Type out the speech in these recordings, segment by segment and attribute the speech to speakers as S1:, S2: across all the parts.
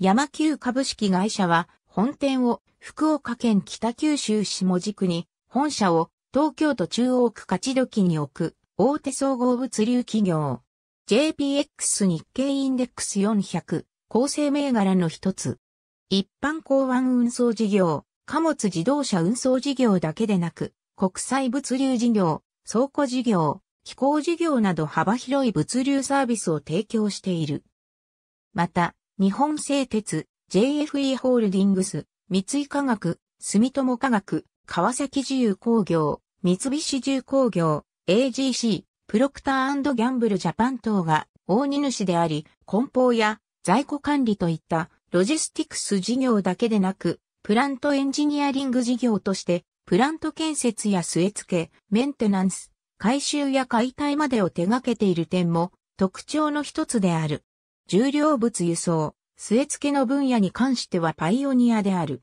S1: 山急株式会社は本店を福岡県北九州下地区に本社を東京都中央区勝時に置く大手総合物流企業 JPX 日経インデックス400構成銘柄の一つ一般港湾運送事業貨物自動車運送事業だけでなく国際物流事業倉庫事業飛行事業など幅広い物流サービスを提供している。また、日本製鉄、JFE ホールディングス、三井化学、住友化学、川崎自由工業、三菱重工業、AGC、プロクターギャンブルジャパン等が大荷主であり、梱包や在庫管理といったロジスティクス事業だけでなく、プラントエンジニアリング事業として、プラント建設や据え付け、メンテナンス、改修や解体までを手掛けている点も特徴の一つである。重量物輸送、据え付けの分野に関してはパイオニアである。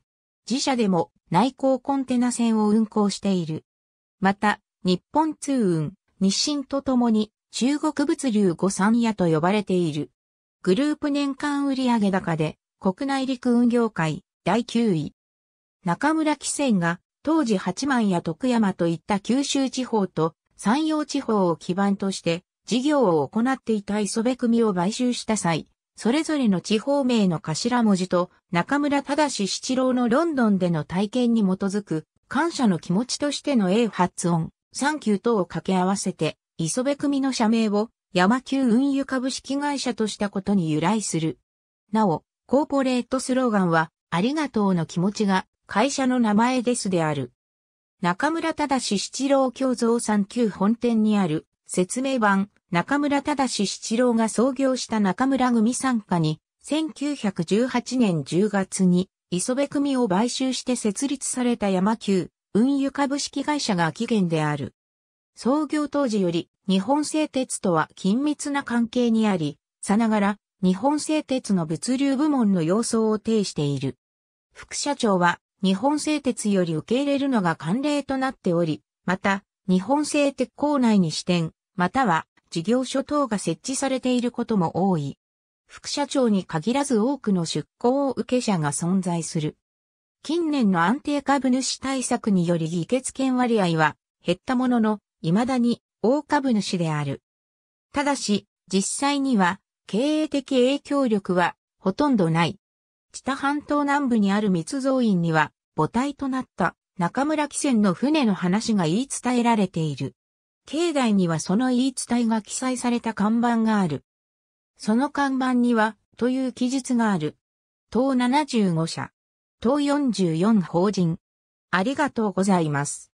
S1: 自社でも内航コンテナ船を運航している。また、日本通運、日清とともに中国物流五三屋と呼ばれている。グループ年間売上高で国内陸運業界第9位。中村汽船が当時八幡や徳山といった九州地方と山陽地方を基盤として事業を行っていた磯部組を買収した際、それぞれの地方名の頭文字と中村正七郎のロンドンでの体験に基づく感謝の気持ちとしての A 発音、サンキュー等を掛け合わせて、磯部組の社名を山級運輸株式会社としたことに由来する。なお、コーポレートスローガンは、ありがとうの気持ちが会社の名前ですである。中村正七郎共造産旧本店にある説明版、中村忠七郎が創業した中村組参加に、1918年10月に、磯部組を買収して設立された山急、運輸株式会社が起源である。創業当時より、日本製鉄とは緊密な関係にあり、さながら、日本製鉄の物流部門の様相を呈している。副社長は、日本製鉄より受け入れるのが慣例となっており、また、日本製鉄鋼内に支店、または事業所等が設置されていることも多い。副社長に限らず多くの出向を受け者が存在する。近年の安定株主対策により議決権割合は減ったものの、未だに大株主である。ただし、実際には経営的影響力はほとんどない。知多半島南部にある密造院には母体となった中村汽船の船の話が言い伝えられている。境内にはその言い伝えが記載された看板がある。その看板には、という記述がある。党75社。党44法人。ありがとうございます。